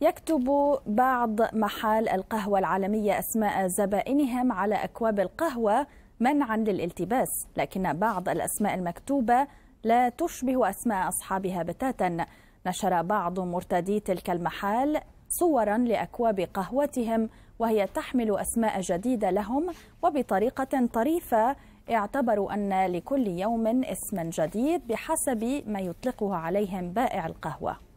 يكتب بعض محال القهوة العالمية أسماء زبائنهم على أكواب القهوة منعا للالتباس لكن بعض الأسماء المكتوبة لا تشبه أسماء أصحابها بتاتا نشر بعض مرتدي تلك المحال صورا لأكواب قهوتهم وهي تحمل أسماء جديدة لهم وبطريقة طريفة اعتبروا أن لكل يوم اسما جديد بحسب ما يطلقه عليهم بائع القهوة